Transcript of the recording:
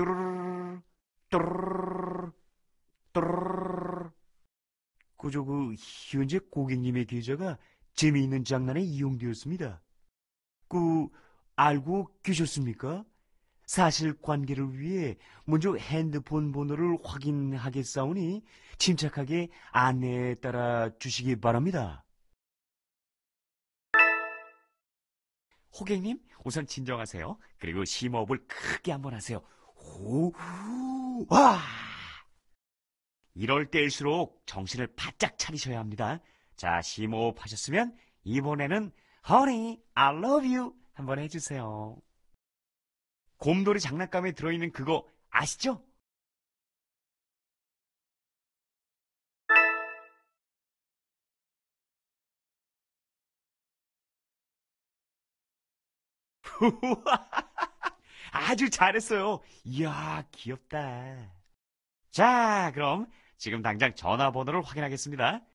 뚜르르 뚜르르 뚜르르 그저 그 현재 고객님의 계좌가 재미있는 장난에 이용되었습니다. 그 알고 계셨습니까? 사실 관계를 위해 먼저 핸드폰 번호를 확인하겠사오니 침착하게 안내에 따라 주시기 바랍니다. 호객님, 우선 진정하세요. 그리고 심호흡을 크게 한번 하세요. 호와 이럴 때일수록 정신을 바짝 차리셔야 합니다. 자, 심호흡 하셨으면 이번에는 허 o I love you 한번 해주세요. 곰돌이 장난감에 들어있는 그거 아시죠? 아주 잘했어요. 이야, 귀엽다. 자, 그럼 지금 당장 전화번호를 확인하겠습니다.